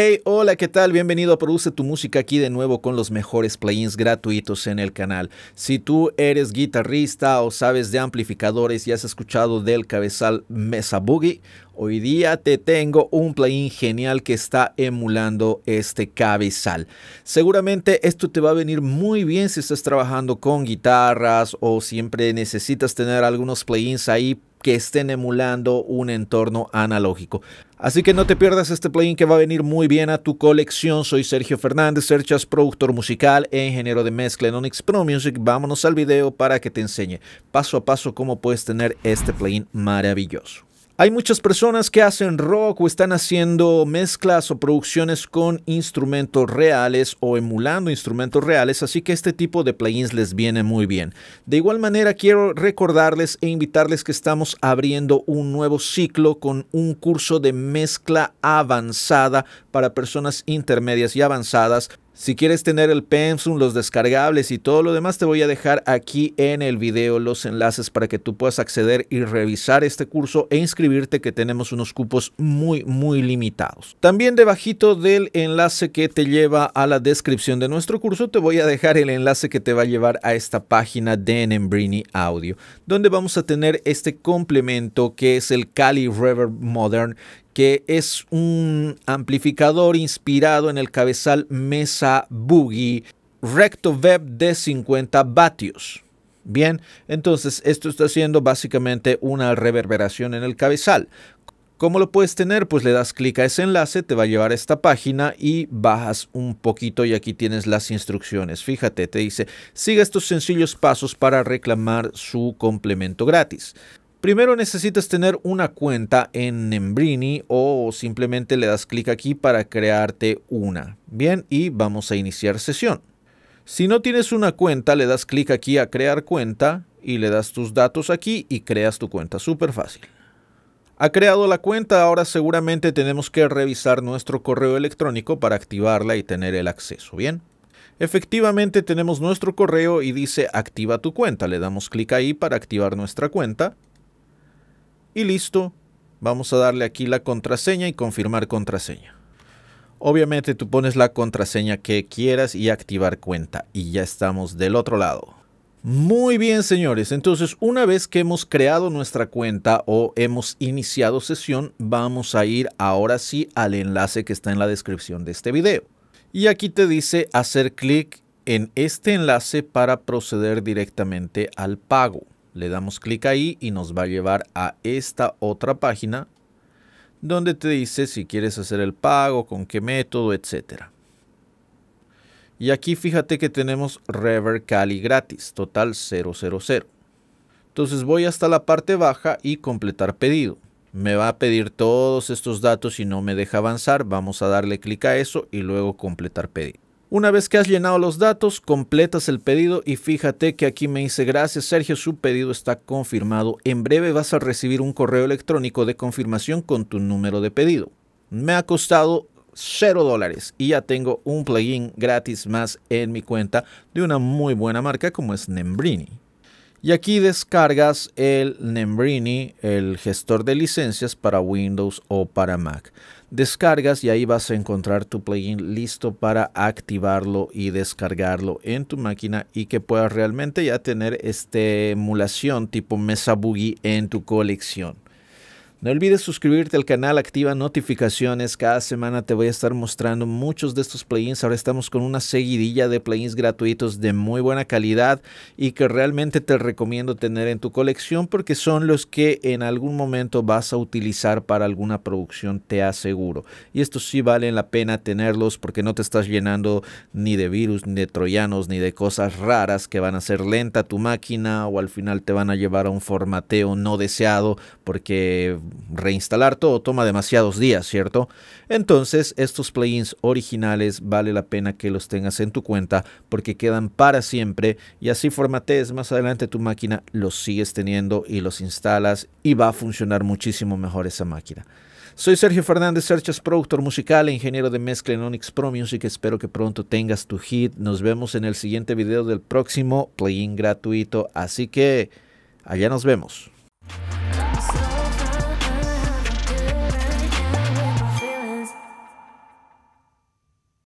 Hey, hola, ¿qué tal? Bienvenido a Produce tu Música aquí de nuevo con los mejores plugins gratuitos en el canal. Si tú eres guitarrista o sabes de amplificadores y has escuchado del cabezal Mesa Boogie Hoy día te tengo un plugin genial que está emulando este cabezal. Seguramente esto te va a venir muy bien si estás trabajando con guitarras o siempre necesitas tener algunos plugins ahí que estén emulando un entorno analógico. Así que no te pierdas este plugin que va a venir muy bien a tu colección. Soy Sergio Fernández, Serchas, productor musical e ingeniero de mezcla en Onyx Pro Music. Vámonos al video para que te enseñe paso a paso cómo puedes tener este plugin maravilloso. Hay muchas personas que hacen rock o están haciendo mezclas o producciones con instrumentos reales o emulando instrumentos reales, así que este tipo de plugins les viene muy bien. De igual manera, quiero recordarles e invitarles que estamos abriendo un nuevo ciclo con un curso de mezcla avanzada para personas intermedias y avanzadas si quieres tener el pensum, los descargables y todo lo demás, te voy a dejar aquí en el video los enlaces para que tú puedas acceder y revisar este curso e inscribirte que tenemos unos cupos muy, muy limitados. También debajito del enlace que te lleva a la descripción de nuestro curso, te voy a dejar el enlace que te va a llevar a esta página de Nembrini Audio, donde vamos a tener este complemento que es el Cali Reverb Modern, que es un amplificador inspirado en el cabezal Mesa Boogie recto web de 50 vatios. Bien, entonces esto está haciendo básicamente una reverberación en el cabezal. ¿Cómo lo puedes tener? Pues le das clic a ese enlace, te va a llevar a esta página y bajas un poquito y aquí tienes las instrucciones. Fíjate, te dice, siga estos sencillos pasos para reclamar su complemento gratis. Primero necesitas tener una cuenta en Nembrini o simplemente le das clic aquí para crearte una. Bien, y vamos a iniciar sesión. Si no tienes una cuenta, le das clic aquí a crear cuenta y le das tus datos aquí y creas tu cuenta. Súper fácil. Ha creado la cuenta, ahora seguramente tenemos que revisar nuestro correo electrónico para activarla y tener el acceso. Bien. Efectivamente tenemos nuestro correo y dice activa tu cuenta. Le damos clic ahí para activar nuestra cuenta y listo. Vamos a darle aquí la contraseña y confirmar contraseña. Obviamente tú pones la contraseña que quieras y activar cuenta y ya estamos del otro lado. Muy bien señores, entonces una vez que hemos creado nuestra cuenta o hemos iniciado sesión, vamos a ir ahora sí al enlace que está en la descripción de este video. Y aquí te dice hacer clic en este enlace para proceder directamente al pago. Le damos clic ahí y nos va a llevar a esta otra página donde te dice si quieres hacer el pago, con qué método, etc. Y aquí fíjate que tenemos Rever Cali gratis, total 000. Entonces voy hasta la parte baja y completar pedido. Me va a pedir todos estos datos y no me deja avanzar. Vamos a darle clic a eso y luego completar pedido. Una vez que has llenado los datos, completas el pedido y fíjate que aquí me dice gracias Sergio, su pedido está confirmado. En breve vas a recibir un correo electrónico de confirmación con tu número de pedido. Me ha costado 0 dólares y ya tengo un plugin gratis más en mi cuenta de una muy buena marca como es Nembrini. Y aquí descargas el Nembrini, el gestor de licencias para Windows o para Mac descargas y ahí vas a encontrar tu plugin listo para activarlo y descargarlo en tu máquina y que puedas realmente ya tener esta emulación tipo Mesa Boogie en tu colección. No olvides suscribirte al canal, activa notificaciones. Cada semana te voy a estar mostrando muchos de estos plugins. Ahora estamos con una seguidilla de plugins gratuitos de muy buena calidad y que realmente te recomiendo tener en tu colección porque son los que en algún momento vas a utilizar para alguna producción, te aseguro. Y estos sí valen la pena tenerlos porque no te estás llenando ni de virus, ni de troyanos, ni de cosas raras que van a hacer lenta tu máquina o al final te van a llevar a un formateo no deseado porque reinstalar todo toma demasiados días, ¿cierto? Entonces, estos plugins originales vale la pena que los tengas en tu cuenta porque quedan para siempre y así formatees más adelante tu máquina, los sigues teniendo y los instalas y va a funcionar muchísimo mejor esa máquina. Soy Sergio Fernández Serchas, productor musical e ingeniero de mezcla en Onyx Pro Music. Espero que pronto tengas tu hit. Nos vemos en el siguiente video del próximo plugin gratuito. Así que allá nos vemos.